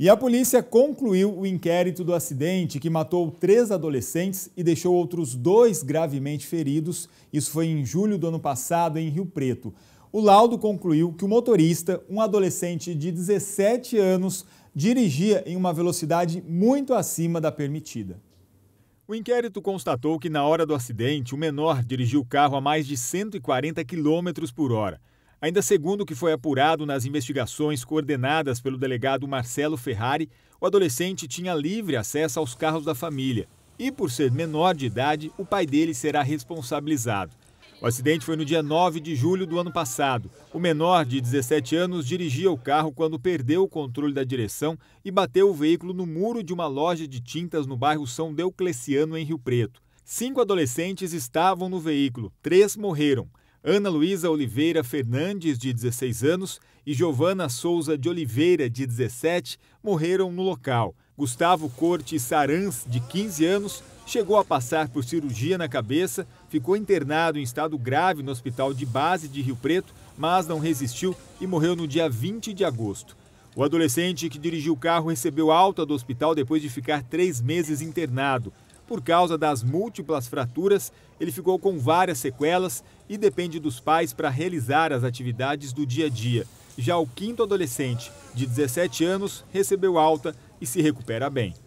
E a polícia concluiu o inquérito do acidente que matou três adolescentes e deixou outros dois gravemente feridos. Isso foi em julho do ano passado, em Rio Preto. O laudo concluiu que o motorista, um adolescente de 17 anos, dirigia em uma velocidade muito acima da permitida. O inquérito constatou que, na hora do acidente, o menor dirigiu o carro a mais de 140 km por hora. Ainda segundo o que foi apurado nas investigações coordenadas pelo delegado Marcelo Ferrari, o adolescente tinha livre acesso aos carros da família e, por ser menor de idade, o pai dele será responsabilizado. O acidente foi no dia 9 de julho do ano passado. O menor, de 17 anos, dirigia o carro quando perdeu o controle da direção e bateu o veículo no muro de uma loja de tintas no bairro São Deucleciano, em Rio Preto. Cinco adolescentes estavam no veículo, três morreram. Ana Luísa Oliveira Fernandes, de 16 anos, e Giovana Souza de Oliveira, de 17, morreram no local. Gustavo Corte Sarans, de 15 anos, chegou a passar por cirurgia na cabeça, ficou internado em estado grave no hospital de base de Rio Preto, mas não resistiu e morreu no dia 20 de agosto. O adolescente que dirigiu o carro recebeu alta do hospital depois de ficar três meses internado. Por causa das múltiplas fraturas, ele ficou com várias sequelas e depende dos pais para realizar as atividades do dia a dia. Já o quinto adolescente, de 17 anos, recebeu alta e se recupera bem.